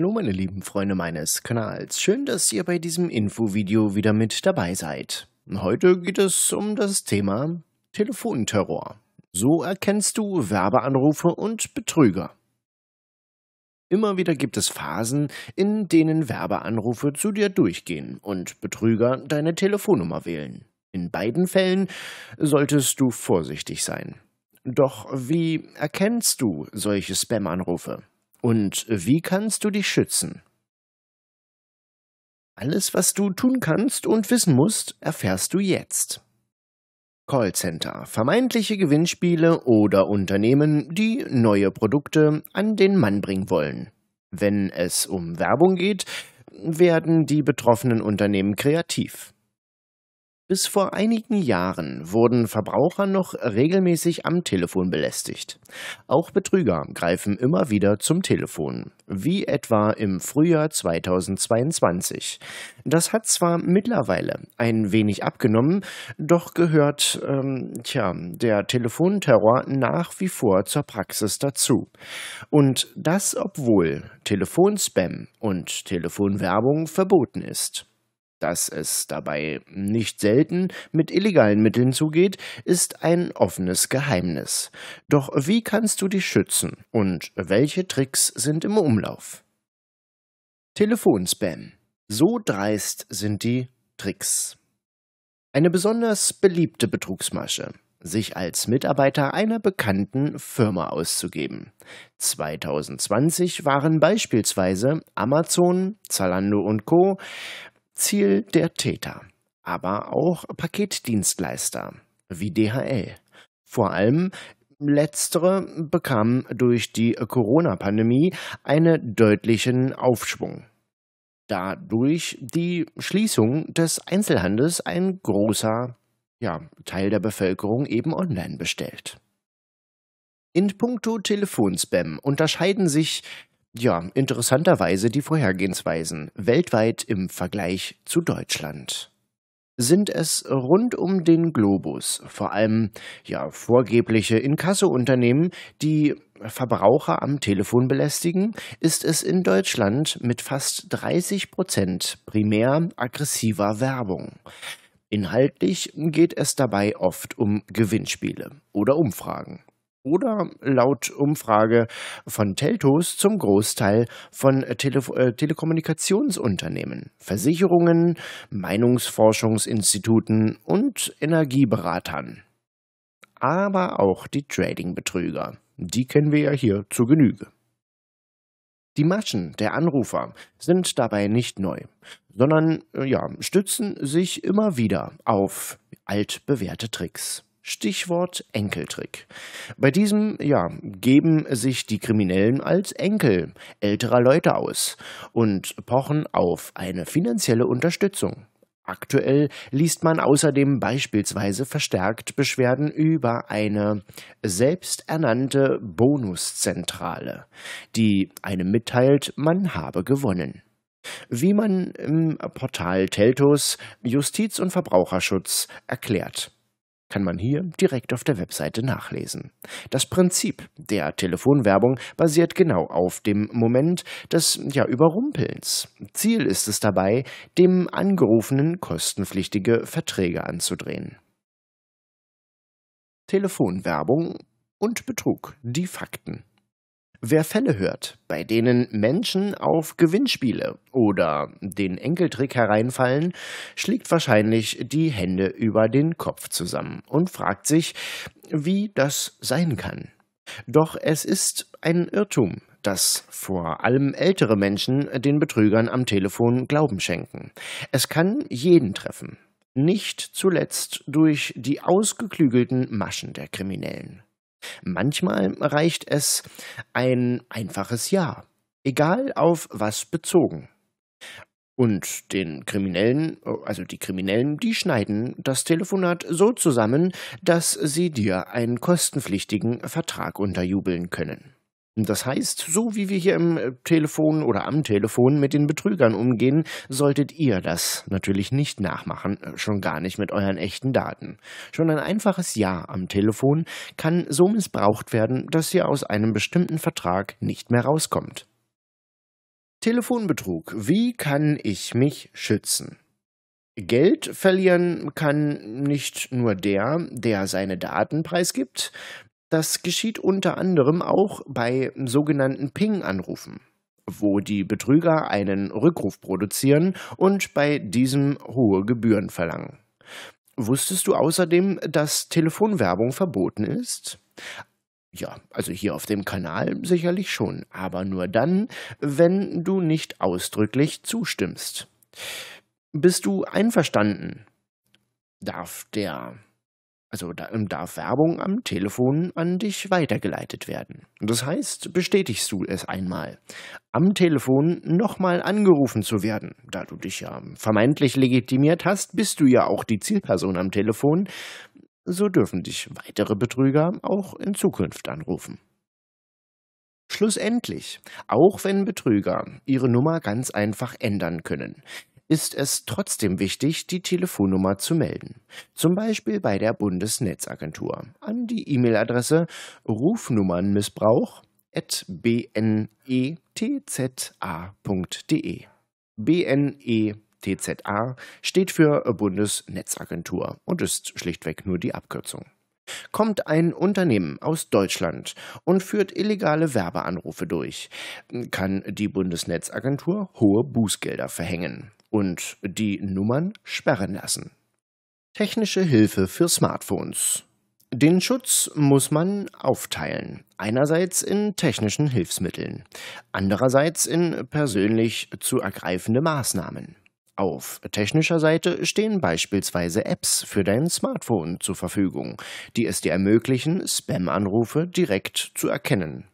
Hallo meine lieben Freunde meines Kanals, schön, dass ihr bei diesem Infovideo wieder mit dabei seid. Heute geht es um das Thema Telefonterror. So erkennst du Werbeanrufe und Betrüger. Immer wieder gibt es Phasen, in denen Werbeanrufe zu dir durchgehen und Betrüger deine Telefonnummer wählen. In beiden Fällen solltest du vorsichtig sein. Doch wie erkennst du solche Spam-Anrufe? Und wie kannst du dich schützen? Alles, was du tun kannst und wissen musst, erfährst du jetzt. Callcenter, vermeintliche Gewinnspiele oder Unternehmen, die neue Produkte an den Mann bringen wollen. Wenn es um Werbung geht, werden die betroffenen Unternehmen kreativ. Bis vor einigen Jahren wurden Verbraucher noch regelmäßig am Telefon belästigt. Auch Betrüger greifen immer wieder zum Telefon, wie etwa im Frühjahr 2022. Das hat zwar mittlerweile ein wenig abgenommen, doch gehört ähm, tja, der Telefonterror nach wie vor zur Praxis dazu. Und das, obwohl Telefonspam und Telefonwerbung verboten ist. Dass es dabei nicht selten mit illegalen Mitteln zugeht, ist ein offenes Geheimnis. Doch wie kannst du dich schützen und welche Tricks sind im Umlauf? Telefonspam. So dreist sind die Tricks. Eine besonders beliebte Betrugsmasche sich als Mitarbeiter einer bekannten Firma auszugeben. 2020 waren beispielsweise Amazon, Zalando und Co. Ziel der Täter, aber auch Paketdienstleister wie DHL. Vor allem letztere bekamen durch die Corona-Pandemie einen deutlichen Aufschwung da durch die Schließung des Einzelhandels ein großer ja, Teil der Bevölkerung eben online bestellt. In puncto Telefonspam unterscheiden sich ja, interessanterweise die Vorhergehensweisen weltweit im Vergleich zu Deutschland sind es rund um den Globus vor allem ja vorgebliche Inkassounternehmen, die Verbraucher am Telefon belästigen, ist es in Deutschland mit fast 30 Prozent primär aggressiver Werbung. Inhaltlich geht es dabei oft um Gewinnspiele oder Umfragen oder laut Umfrage von Teltos zum Großteil von Tele äh, Telekommunikationsunternehmen, Versicherungen, Meinungsforschungsinstituten und Energieberatern. Aber auch die Trading-Betrüger. Die kennen wir ja hier zu Genüge. Die Maschen der Anrufer sind dabei nicht neu, sondern äh, ja, stützen sich immer wieder auf altbewährte Tricks. Stichwort Enkeltrick. Bei diesem, ja, geben sich die Kriminellen als Enkel älterer Leute aus und pochen auf eine finanzielle Unterstützung. Aktuell liest man außerdem beispielsweise verstärkt Beschwerden über eine selbsternannte Bonuszentrale, die einem mitteilt, man habe gewonnen. Wie man im Portal Teltos Justiz und Verbraucherschutz erklärt kann man hier direkt auf der Webseite nachlesen. Das Prinzip der Telefonwerbung basiert genau auf dem Moment des ja, Überrumpelns. Ziel ist es dabei, dem Angerufenen kostenpflichtige Verträge anzudrehen. Telefonwerbung und Betrug, die Fakten. Wer Fälle hört, bei denen Menschen auf Gewinnspiele oder den Enkeltrick hereinfallen, schlägt wahrscheinlich die Hände über den Kopf zusammen und fragt sich, wie das sein kann. Doch es ist ein Irrtum, dass vor allem ältere Menschen den Betrügern am Telefon Glauben schenken. Es kann jeden treffen, nicht zuletzt durch die ausgeklügelten Maschen der Kriminellen. Manchmal reicht es ein einfaches Ja, egal auf was bezogen. Und den Kriminellen, also die Kriminellen, die schneiden das Telefonat so zusammen, dass sie dir einen kostenpflichtigen Vertrag unterjubeln können. Das heißt, so wie wir hier im äh, Telefon oder am Telefon mit den Betrügern umgehen, solltet ihr das natürlich nicht nachmachen, äh, schon gar nicht mit euren echten Daten. Schon ein einfaches Ja am Telefon kann so missbraucht werden, dass ihr aus einem bestimmten Vertrag nicht mehr rauskommt. Telefonbetrug. Wie kann ich mich schützen? Geld verlieren kann nicht nur der, der seine Daten preisgibt. Das geschieht unter anderem auch bei sogenannten Ping-Anrufen, wo die Betrüger einen Rückruf produzieren und bei diesem hohe Gebühren verlangen. Wusstest du außerdem, dass Telefonwerbung verboten ist? Ja, also hier auf dem Kanal sicherlich schon, aber nur dann, wenn du nicht ausdrücklich zustimmst. Bist du einverstanden? Darf der also ähm, darf Werbung am Telefon an dich weitergeleitet werden. Das heißt, bestätigst du es einmal, am Telefon nochmal angerufen zu werden. Da du dich ja vermeintlich legitimiert hast, bist du ja auch die Zielperson am Telefon. So dürfen dich weitere Betrüger auch in Zukunft anrufen. Schlussendlich, auch wenn Betrüger ihre Nummer ganz einfach ändern können, ist es trotzdem wichtig, die Telefonnummer zu melden. Zum Beispiel bei der Bundesnetzagentur an die E-Mail-Adresse rufnummernmissbrauch.bnetza.de. BNETZA steht für Bundesnetzagentur und ist schlichtweg nur die Abkürzung kommt ein Unternehmen aus Deutschland und führt illegale Werbeanrufe durch, kann die Bundesnetzagentur hohe Bußgelder verhängen und die Nummern sperren lassen. Technische Hilfe für Smartphones. Den Schutz muss man aufteilen. Einerseits in technischen Hilfsmitteln, andererseits in persönlich zu ergreifende Maßnahmen. Auf technischer Seite stehen beispielsweise Apps für dein Smartphone zur Verfügung, die es dir ermöglichen, Spam-Anrufe direkt zu erkennen.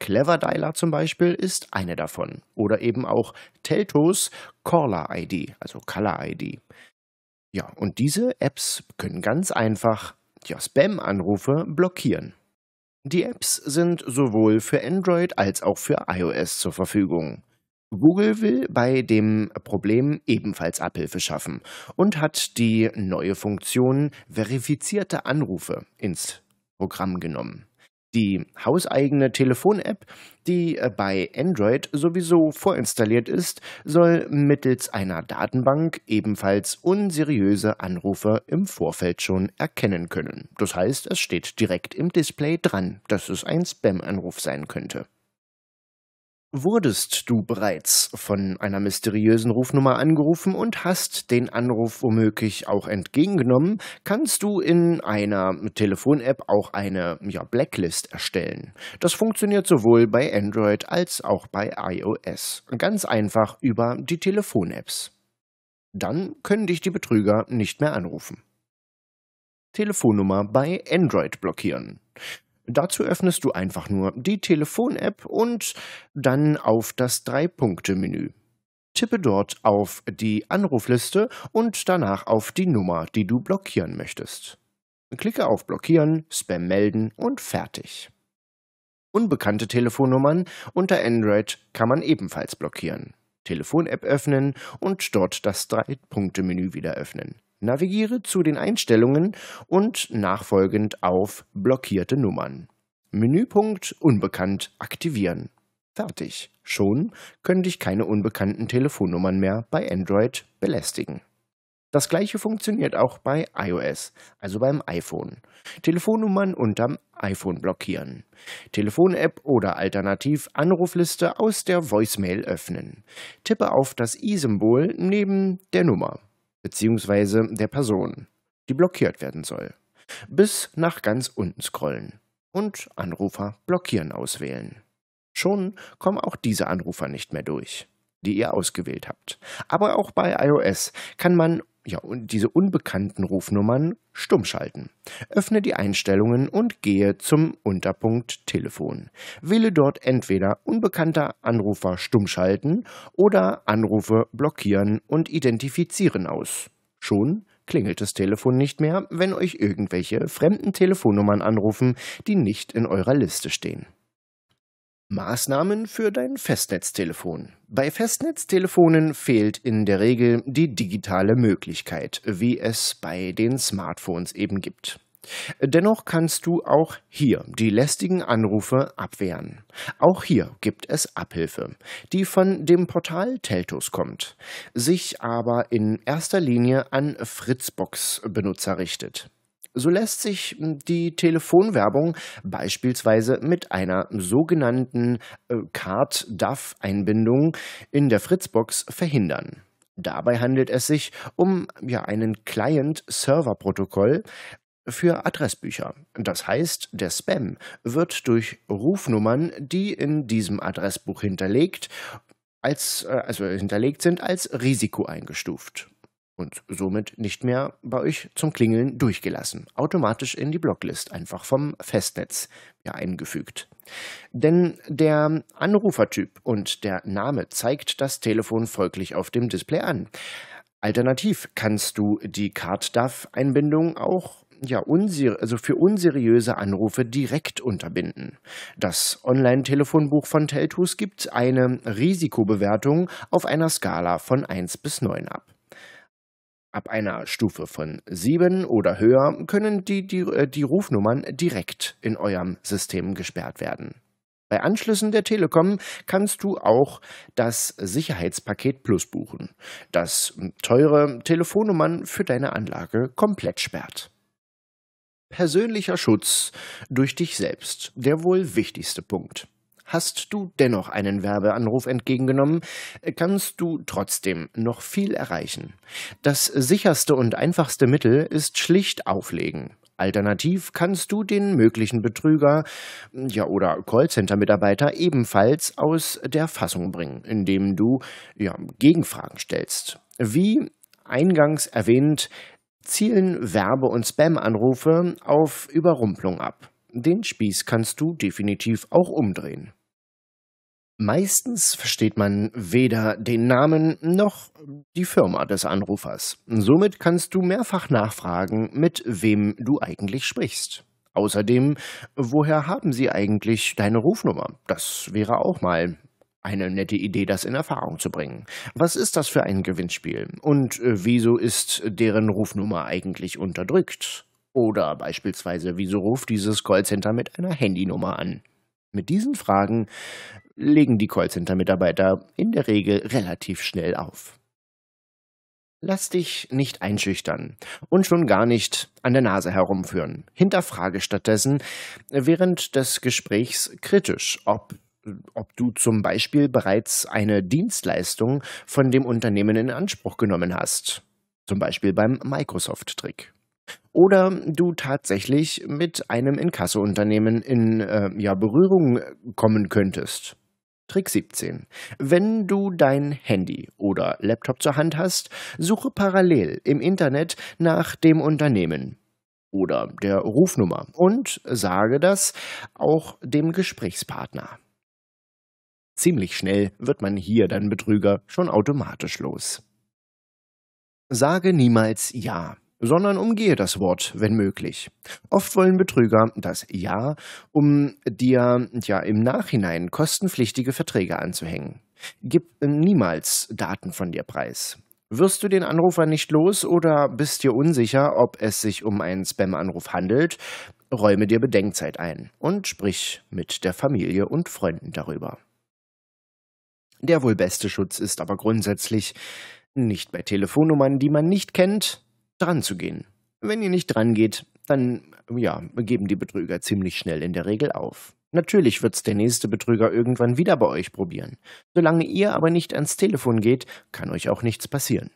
Cleverdialer zum Beispiel ist eine davon. Oder eben auch Teltos Caller ID, also Color ID. Ja, und diese Apps können ganz einfach ja, Spam-Anrufe blockieren. Die Apps sind sowohl für Android als auch für iOS zur Verfügung. Google will bei dem Problem ebenfalls Abhilfe schaffen und hat die neue Funktion verifizierte Anrufe ins Programm genommen die hauseigene Telefon-App, die äh, bei Android sowieso vorinstalliert ist, soll mittels einer Datenbank ebenfalls unseriöse Anrufe im Vorfeld schon erkennen können. Das heißt, es steht direkt im Display dran, dass es ein Spam-Anruf sein könnte. Wurdest du bereits von einer mysteriösen Rufnummer angerufen und hast den Anruf womöglich auch entgegengenommen, kannst du in einer Telefon-App auch eine ja, Blacklist erstellen. Das funktioniert sowohl bei Android als auch bei iOS. Ganz einfach über die Telefon-Apps. Dann können dich die Betrüger nicht mehr anrufen. Telefonnummer bei Android blockieren. Dazu öffnest du einfach nur die Telefon-App und dann auf das Drei-Punkte-Menü. Tippe dort auf die Anrufliste und danach auf die Nummer, die du blockieren möchtest. Klicke auf Blockieren, Spam melden und fertig. Unbekannte Telefonnummern unter Android kann man ebenfalls blockieren. Telefon-App öffnen und dort das Drei-Punkte-Menü wieder öffnen. Navigiere zu den Einstellungen und nachfolgend auf Blockierte Nummern. Menüpunkt Unbekannt aktivieren. Fertig. Schon können dich keine unbekannten Telefonnummern mehr bei Android belästigen. Das gleiche funktioniert auch bei iOS, also beim iPhone. Telefonnummern unterm iPhone blockieren. Telefon-App oder alternativ Anrufliste aus der Voicemail öffnen. Tippe auf das i-Symbol neben der Nummer beziehungsweise der Person, die blockiert werden soll. Bis nach ganz unten scrollen und Anrufer blockieren auswählen. Schon kommen auch diese Anrufer nicht mehr durch, die ihr ausgewählt habt. Aber auch bei iOS kann man ja, und diese unbekannten Rufnummern stummschalten. Öffne die Einstellungen und gehe zum Unterpunkt Telefon. Wähle dort entweder unbekannter Anrufer stummschalten oder Anrufe blockieren und identifizieren aus. Schon klingelt das Telefon nicht mehr, wenn euch irgendwelche fremden Telefonnummern anrufen, die nicht in eurer Liste stehen. Maßnahmen für dein Festnetztelefon. Bei Festnetztelefonen fehlt in der Regel die digitale Möglichkeit, wie es bei den Smartphones eben gibt. Dennoch kannst du auch hier die lästigen Anrufe abwehren. Auch hier gibt es Abhilfe, die von dem Portal Teltos kommt, sich aber in erster Linie an Fritzbox-Benutzer richtet. So lässt sich die Telefonwerbung beispielsweise mit einer sogenannten äh, Card-DAF-Einbindung in der Fritzbox verhindern. Dabei handelt es sich um ja, einen Client-Server-Protokoll für Adressbücher. Das heißt, der Spam wird durch Rufnummern, die in diesem Adressbuch hinterlegt, als, äh, also hinterlegt sind, als Risiko eingestuft und somit nicht mehr bei euch zum Klingeln durchgelassen. Automatisch in die Blocklist, einfach vom Festnetz ja, eingefügt. Denn der Anrufertyp und der Name zeigt das Telefon folglich auf dem Display an. Alternativ kannst du die CardDAV-Einbindung auch ja, also für unseriöse Anrufe direkt unterbinden. Das Online-Telefonbuch von Teltus gibt eine Risikobewertung auf einer Skala von 1 bis 9 ab. Ab einer Stufe von 7 oder höher können die, die, äh, die Rufnummern direkt in eurem System gesperrt werden. Bei Anschlüssen der Telekom kannst du auch das Sicherheitspaket Plus buchen, das teure Telefonnummern für deine Anlage komplett sperrt. Persönlicher Schutz durch dich selbst, der wohl wichtigste Punkt. Hast du dennoch einen Werbeanruf entgegengenommen, äh, kannst du trotzdem noch viel erreichen. Das sicherste und einfachste Mittel ist schlicht auflegen. Alternativ kannst du den möglichen Betrüger hm, ja, oder Callcenter-Mitarbeiter ebenfalls aus der Fassung bringen, indem du ja, Gegenfragen stellst. Wie eingangs erwähnt, zielen Werbe- und Spam-Anrufe auf Überrumplung ab. Den Spieß kannst du definitiv auch umdrehen. Meistens versteht man weder den Namen noch die Firma des Anrufers. Somit kannst du mehrfach nachfragen, mit wem du eigentlich sprichst. Außerdem, woher haben sie eigentlich deine Rufnummer? Das wäre auch mal eine nette Idee, das in Erfahrung zu bringen. Was ist das für ein Gewinnspiel? Und äh, wieso ist deren Rufnummer eigentlich unterdrückt? Oder beispielsweise, wieso ruft dieses Callcenter mit einer Handynummer an? Mit diesen Fragen legen die Callcenter-Mitarbeiter in der Regel relativ schnell auf. Lass dich nicht einschüchtern und schon gar nicht an der Nase herumführen. Hinterfrage stattdessen während des Gesprächs kritisch, ob, ob du zum Beispiel bereits eine Dienstleistung von dem Unternehmen in Anspruch genommen hast. Zum Beispiel beim Microsoft-Trick oder du tatsächlich mit einem Inkassounternehmen in äh, ja, Berührung kommen könntest. Trick 17. Wenn du dein Handy oder Laptop zur Hand hast, suche parallel im Internet nach dem Unternehmen oder der Rufnummer und sage das auch dem Gesprächspartner. Ziemlich schnell wird man hier dann Betrüger schon automatisch los. Sage niemals Ja sondern umgehe das Wort, wenn möglich. Oft wollen Betrüger das Ja, um dir ja im Nachhinein kostenpflichtige Verträge anzuhängen. Gib äh, niemals Daten von dir preis. Wirst du den Anrufer nicht los oder bist dir unsicher, ob es sich um einen Spam-Anruf handelt, räume dir Bedenkzeit ein und sprich mit der Familie und Freunden darüber. Der wohl beste Schutz ist aber grundsätzlich nicht bei Telefonnummern, die man nicht kennt, dran zu gehen. Wenn ihr nicht dran geht, dann ja, geben die Betrüger ziemlich schnell in der Regel auf. Natürlich wird's der nächste Betrüger irgendwann wieder bei euch probieren. Solange ihr aber nicht ans Telefon geht, kann euch auch nichts passieren.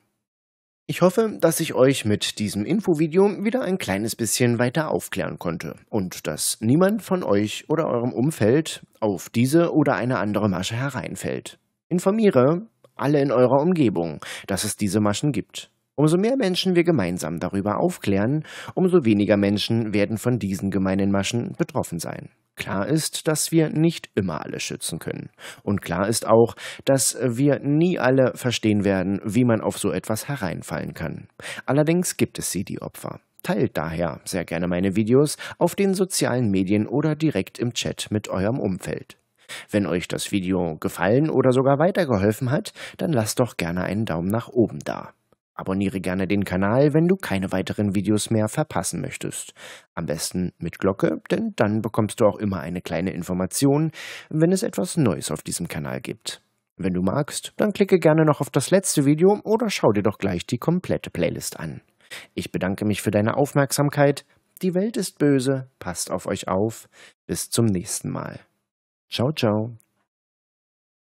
Ich hoffe, dass ich euch mit diesem Infovideo wieder ein kleines bisschen weiter aufklären konnte und dass niemand von euch oder eurem Umfeld auf diese oder eine andere Masche hereinfällt. Informiere alle in eurer Umgebung, dass es diese Maschen gibt. Umso mehr Menschen wir gemeinsam darüber aufklären, umso weniger Menschen werden von diesen gemeinen Maschen betroffen sein. Klar ist, dass wir nicht immer alle schützen können. Und klar ist auch, dass wir nie alle verstehen werden, wie man auf so etwas hereinfallen kann. Allerdings gibt es sie, die Opfer. Teilt daher sehr gerne meine Videos auf den sozialen Medien oder direkt im Chat mit eurem Umfeld. Wenn euch das Video gefallen oder sogar weitergeholfen hat, dann lasst doch gerne einen Daumen nach oben da. Abonniere gerne den Kanal, wenn du keine weiteren Videos mehr verpassen möchtest. Am besten mit Glocke, denn dann bekommst du auch immer eine kleine Information, wenn es etwas Neues auf diesem Kanal gibt. Wenn du magst, dann klicke gerne noch auf das letzte Video oder schau dir doch gleich die komplette Playlist an. Ich bedanke mich für deine Aufmerksamkeit. Die Welt ist böse, passt auf euch auf. Bis zum nächsten Mal. Ciao, ciao.